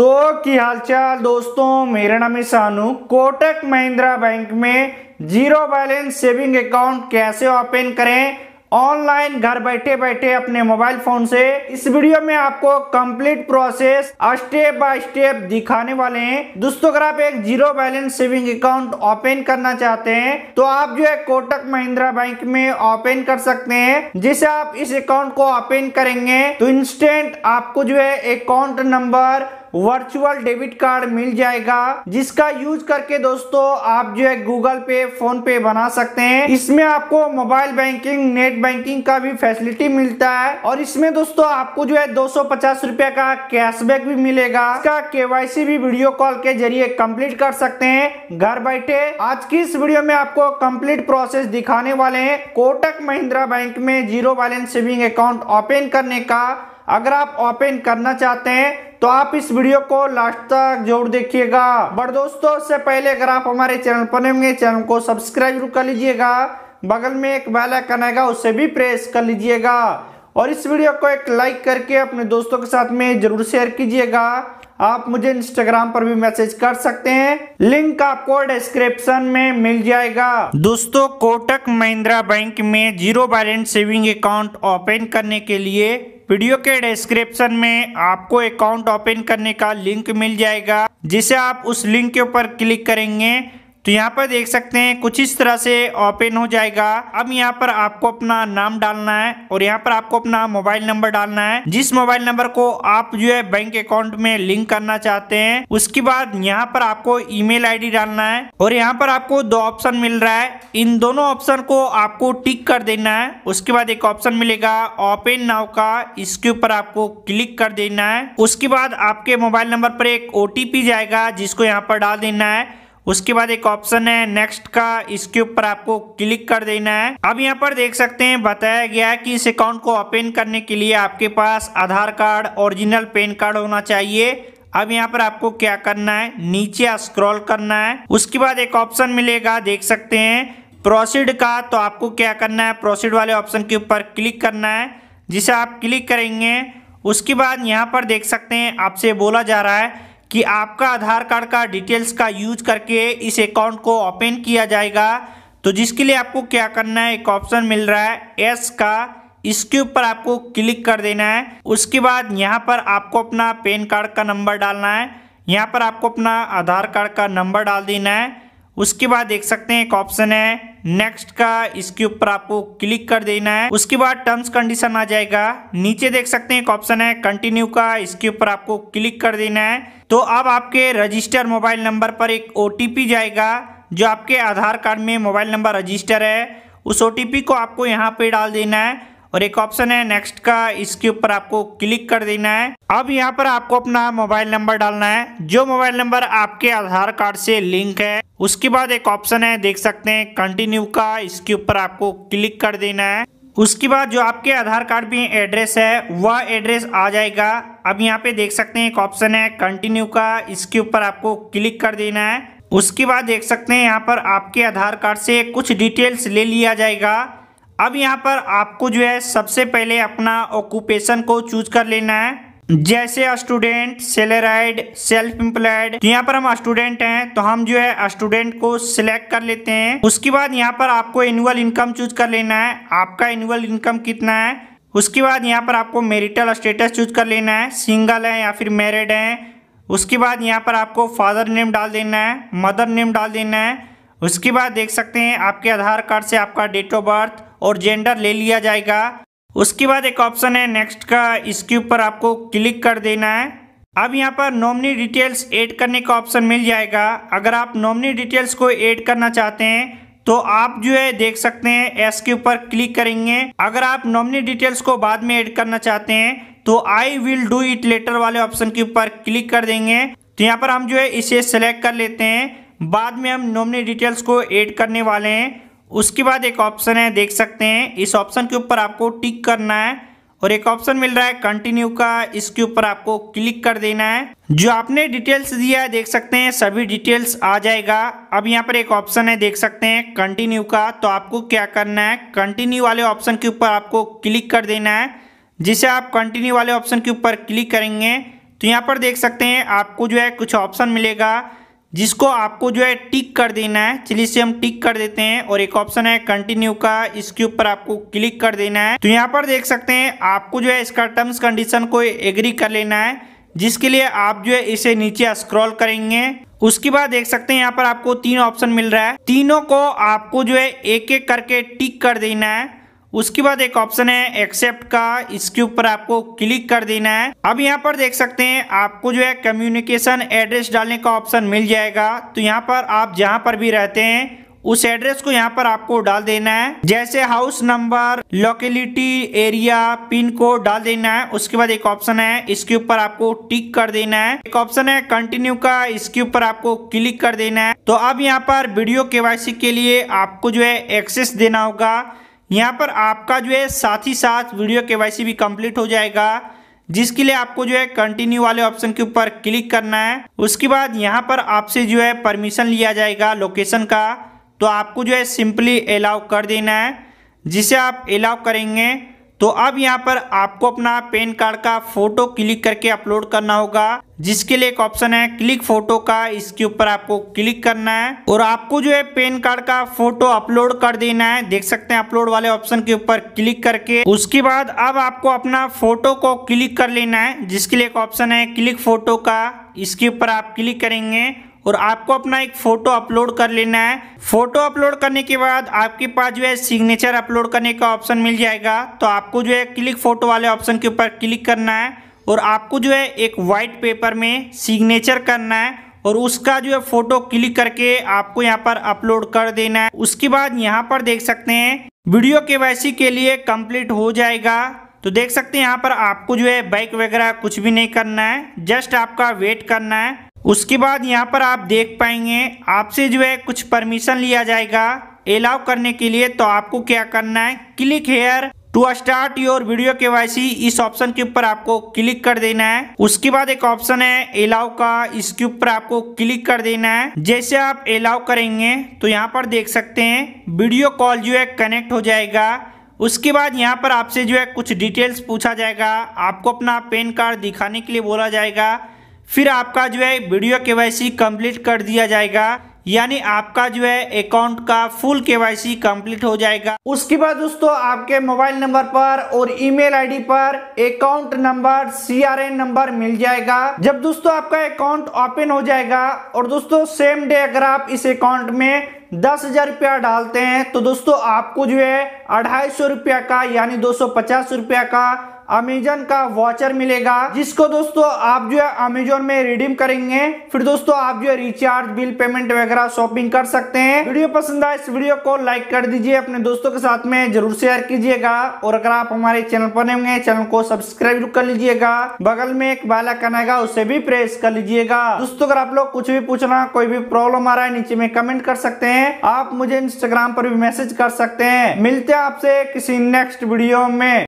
तो की हालचाल दोस्तों मेरा नाम है सानू कोटक महिंद्रा बैंक में जीरो बैलेंस सेविंग अकाउंट कैसे ओपन करें ऑनलाइन घर बैठे बैठे अपने मोबाइल फोन से इस वीडियो में आपको complete process step by step दिखाने वाले हैं दोस्तों अगर आप एक zero balance saving account open करना चाहते हैं तो आप जो है कोटक महिंद्रा बैंक में ओपन कर सकते हैं जिसे आप इस अकाउंट को ओपन करेंगे तो इंस्टेंट आपको जो है account number virtual debit card मिल जाएगा जिसका यूज करके दोस्तों आप जो है गूगल पे फोन पे बना सकते हैं इसमें आपको मोबाइल बैंकिंग नेट बैंकिंग का भी फैसिलिटी मिलता है और इसमें दोस्तों आपको जो है दो सौ का कैशबैक भी मिलेगा इसका केवाईसी भी वीडियो कॉल के जरिए कंप्लीट कर सकते हैं घर बैठे आज की इस वीडियो में आपको कंप्लीट प्रोसेस दिखाने वाले हैं कोटक महिंद्रा बैंक में zero balance saving account open करने का अगर आप ओपन करना चाहते हैं तो आप इस वीडियो को लास्ट तक जरूर देखिएगा बट दोस्तों उससे पहले अगर आप हमारे चैनल पर होंगे चैनल को सब्सक्राइब जरूर कर लीजिएगा बगल में एक बेल आइकन आएगा उसे भी प्रेस कर लीजिएगा और इस वीडियो को एक लाइक करके अपने दोस्तों के साथ में जरूर शेयर कीजिएगा आप मुझे इंस्टाग्राम पर भी मैसेज कर सकते हैं लिंक आपको डिस्क्रिप्शन में मिल जाएगा दोस्तों कोटक महिंद्रा बैंक में zero balance saving account open करने के लिए वीडियो के डिस्क्रिप्शन में आपको अकाउंट ओपन करने का लिंक मिल जाएगा जिसे आप उस लिंक के ऊपर क्लिक करेंगे तो यहाँ पर देख सकते हैं कुछ इस तरह से ओपन हो जाएगा अब यहाँ पर आपको अपना नाम डालना है और यहाँ पर आपको अपना मोबाइल नंबर डालना है जिस मोबाइल नंबर को आप जो है बैंक अकाउंट में लिंक करना चाहते हैं उसके बाद यहाँ पर आपको ईमेल आईडी डालना है और यहाँ पर आपको दो ऑप्शन मिल रहा है इन दोनों ऑप्शन को आपको टिक कर देना है उसके बाद एक ऑप्शन मिलेगा ओपन नाव का इसके ऊपर आपको क्लिक कर देना है उसके बाद आपके मोबाइल नंबर पर एक ओटीपी जाएगा जिसको यहाँ पर डाल देना है उसके बाद एक ऑप्शन है नेक्स्ट का इसके ऊपर आपको क्लिक कर देना है अब यहाँ पर देख सकते हैं बताया गया है कि इस अकाउंट को ओपन करने के लिए आपके पास Aadhaar card original PAN card होना चाहिए अब यहाँ पर आपको क्या करना है नीचे स्क्रॉल करना है उसके बाद एक ऑप्शन मिलेगा देख सकते हैं प्रोसीड का तो आपको क्या करना है प्रोसीड वाले ऑप्शन के ऊपर क्लिक करना है जिसे आप क्लिक करेंगे उसके बाद यहाँ पर देख सकते हैं आपसे बोला जा रहा है कि आपका आधार कार्ड का डिटेल्स का यूज करके इस अकाउंट को ओपन किया जाएगा तो जिसके लिए आपको क्या करना है एक ऑप्शन मिल रहा है एस का इसके ऊपर आपको क्लिक कर देना है उसके बाद यहाँ पर आपको अपना पैन कार्ड का नंबर डालना है यहाँ पर आपको अपना आधार कार्ड का नंबर डाल देना है उसके बाद देख सकते हैं एक ऑप्शन है नेक्स्ट का इसके ऊपर आपको क्लिक कर देना है उसके बाद टर्म्स कंडीशन आ जाएगा नीचे देख सकते हैं एक ऑप्शन है कंटिन्यू का इसके ऊपर आपको क्लिक कर देना है तो अब आपके रजिस्टर मोबाइल नंबर पर एक ओ जाएगा जो आपके आधार कार्ड में मोबाइल नंबर रजिस्टर है उस ओ को आपको यहाँ पे डाल देना है और एक ऑप्शन है नेक्स्ट का इसके ऊपर आपको क्लिक कर देना है अब यहाँ पर आपको अपना मोबाइल नंबर डालना है जो मोबाइल नंबर आपके आधार कार्ड से लिंक है उसके बाद एक ऑप्शन है देख सकते हैं कंटिन्यू का इसके ऊपर आपको क्लिक कर देना है उसके बाद जो आपके आधार कार्ड भी एड्रेस है वह एड्रेस आ जाएगा अब यहाँ पे देख सकते हैं एक ऑप्शन है कंटिन्यू का इसके ऊपर आपको क्लिक कर देना है उसके बाद देख सकते हैं यहाँ पर आपके आधार कार्ड से कुछ डिटेल्स ले लिया जाएगा अब यहाँ पर आपको जो है सबसे पहले अपना ऑक्यूपेशन को चूज कर लेना है जैसे स्टूडेंट सेलराइड सेल्फ एम्प्लॉयड तो यहाँ पर हम स्टूडेंट हैं तो हम जो है स्टूडेंट को सिलेक्ट कर लेते हैं उसके बाद यहाँ पर आपको एनुअल इनकम चूज कर लेना है आपका एनुअल इनकम कितना है उसके बाद यहाँ पर आपको मेरिटल स्टेटस चूज कर लेना है सिंगल है या फिर मैरिड है उसके बाद यहाँ पर आपको फादर नेम डाल देना है मदर नेम डाल देना है उसके बाद देख सकते हैं आपके आधार कार्ड से आपका डेट ऑफ बर्थ और जेंडर ले लिया जाएगा उसके बाद एक ऑप्शन है नेक्स्ट का इसके ऊपर आपको क्लिक कर देना है अब यहाँ पर नॉमनी डिटेल्स ऐड करने का ऑप्शन मिल जाएगा अगर आप नॉमनी डिटेल्स को ऐड करना चाहते हैं तो आप जो है देख सकते हैं एस के ऊपर क्लिक करेंगे अगर आप नॉमनी डिटेल्स को बाद में ऐड करना चाहते हैं तो I will do it later वाले ऑप्शन के ऊपर क्लिक कर देंगे तो यहाँ पर हम जो है इसे सेलेक्ट कर लेते हैं बाद में हम नॉमनी डिटेल्स को ऐड करने वाले हैं उसके बाद एक ऑप्शन है देख सकते हैं इस ऑप्शन के ऊपर आपको टिक करना है और एक ऑप्शन मिल रहा है कंटिन्यू का इसके ऊपर आपको क्लिक कर देना है जो आपने डिटेल्स दिया है देख सकते हैं सभी डिटेल्स आ जाएगा अब यहाँ पर एक ऑप्शन है देख सकते हैं कंटिन्यू का तो आपको क्या करना है कंटिन्यू वाले ऑप्शन के ऊपर आपको क्लिक कर देना है जिसे आप कंटिन्यू वाले ऑप्शन के ऊपर क्लिक करेंगे तो यहाँ पर देख सकते हैं आपको जो है कुछ ऑप्शन मिलेगा जिसको आपको जो है टिक कर देना है चलिए इसे हम टिक कर देते हैं और एक ऑप्शन है कंटिन्यू का इसके ऊपर आपको क्लिक कर देना है तो यहाँ पर देख सकते हैं आपको जो है इसका टर्म्स कंडीशन को एग्री कर लेना है जिसके लिए आप जो है इसे नीचे स्क्रॉल करेंगे उसके बाद देख सकते हैं यहाँ पर आपको तीन ऑप्शन मिल रहा है तीनों को आपको जो है एक एक करके टिक कर देना है उसके बाद एक ऑप्शन है एक्सेप्ट का इसके ऊपर आपको क्लिक कर देना है अब यहाँ पर देख सकते हैं आपको जो है कम्युनिकेशन एड्रेस डालने का ऑप्शन मिल जाएगा तो यहाँ पर आप जहाँ पर भी रहते हैं उस एड्रेस को यहाँ पर आपको डाल देना है जैसे house number locality area pin code डाल देना है उसके बाद एक ऑप्शन है इसके ऊपर आपको टिक कर देना है एक ऑप्शन है कंटिन्यू का इसके ऊपर आपको क्लिक कर देना है तो अब यहाँ पर वीडियो केवाईसी के लिए आपको जो है एक्सेस देना होगा यहाँ पर आपका जो है साथ ही साथ वीडियो के भी कंप्लीट हो जाएगा जिसके लिए आपको जो है कंटिन्यू वाले ऑप्शन के ऊपर क्लिक करना है उसके बाद यहाँ पर आपसे जो है परमिशन लिया जाएगा लोकेशन का तो आपको जो है सिंपली अलाउ कर देना है जिसे आप अलाउ करेंगे तो अब यहाँ पर आपको अपना पैन कार्ड का फोटो क्लिक करके अपलोड करना होगा जिसके लिए एक ऑप्शन है क्लिक फोटो का इसके ऊपर आपको क्लिक करना है और आपको जो है पैन कार्ड का फोटो अपलोड कर देना है देख सकते हैं अपलोड वाले ऑप्शन के ऊपर क्लिक करके उसके बाद अब आपको अपना फोटो को क्लिक कर लेना है जिसके लिए एक ऑप्शन है क्लिक फोटो का इसके ऊपर आप क्लिक करेंगे और आपको अपना एक फ़ोटो अपलोड कर लेना है फ़ोटो अपलोड करने के बाद आपके पास जो है सिग्नेचर अपलोड करने का ऑप्शन मिल जाएगा तो आपको जो है क्लिक फ़ोटो वाले ऑप्शन के ऊपर क्लिक करना है और आपको जो है एक वाइट पेपर में सिग्नेचर करना है और उसका जो है फ़ोटो क्लिक करके आपको यहाँ पर अपलोड कर देना है उसके बाद यहाँ पर देख सकते हैं वीडियो के के लिए कम्प्लीट हो जाएगा तो देख सकते हैं यहाँ पर आपको जो है बाइक वगैरह कुछ भी नहीं करना है जस्ट आपका वेट करना है उसके बाद यहाँ पर आप देख पाएंगे आपसे जो है कुछ परमिशन लिया जाएगा अलाउ करने के लिए तो आपको क्या करना है click here to start your video K Y इस ऑप्शन के ऊपर आपको क्लिक कर देना है उसके बाद एक ऑप्शन है एलाउ का इसके ऊपर आपको क्लिक कर देना है जैसे आप एलाउ करेंगे तो यहाँ पर देख सकते हैं वीडियो कॉल जो है कनेक्ट हो जाएगा उसके बाद यहाँ पर आपसे जो है कुछ डिटेल्स पूछा जाएगा आपको अपना पेन कार्ड दिखाने के लिए बोला जाएगा फिर आपका जो है वीडियो के कंप्लीट कर दिया जाएगा यानी आपका जो है अकाउंट का फुल केवाईसी कंप्लीट हो जाएगा उसके बाद दोस्तों आपके मोबाइल नंबर पर और ईमेल आईडी पर अकाउंट नंबर सीआरएन नंबर मिल जाएगा जब दोस्तों आपका अकाउंट ओपन हो जाएगा और दोस्तों सेम डे अगर आप इस अकाउंट में दस हजार रुपया डालते हैं तो दोस्तों आपको जो है अढ़ाई सौ रुपया का यानी दो सौ पचास रुपया का अमेजन का वॉचर मिलेगा जिसको दोस्तों आप जो है अमेजोन में रिडीम करेंगे फिर दोस्तों आप जो है रिचार्ज बिल पेमेंट वगैरह शॉपिंग कर सकते हैं वीडियो पसंद आए इस वीडियो को लाइक कर दीजिए अपने दोस्तों के साथ में जरूर शेयर कीजिएगा और अगर आप हमारे चैनल पर नहीं चैनल को सब्सक्राइब कर लीजिएगा बगल में एक बाला कनागा उसे भी प्रेस कर लीजिएगा दोस्तों अगर आप लोग कुछ भी पूछना कोई भी प्रॉब्लम आ रहा है नीचे में कमेंट कर सकते हैं आप मुझे इंस्टाग्राम पर भी मैसेज कर सकते हैं मिलते हैं आपसे किसी नेक्स्ट वीडियो में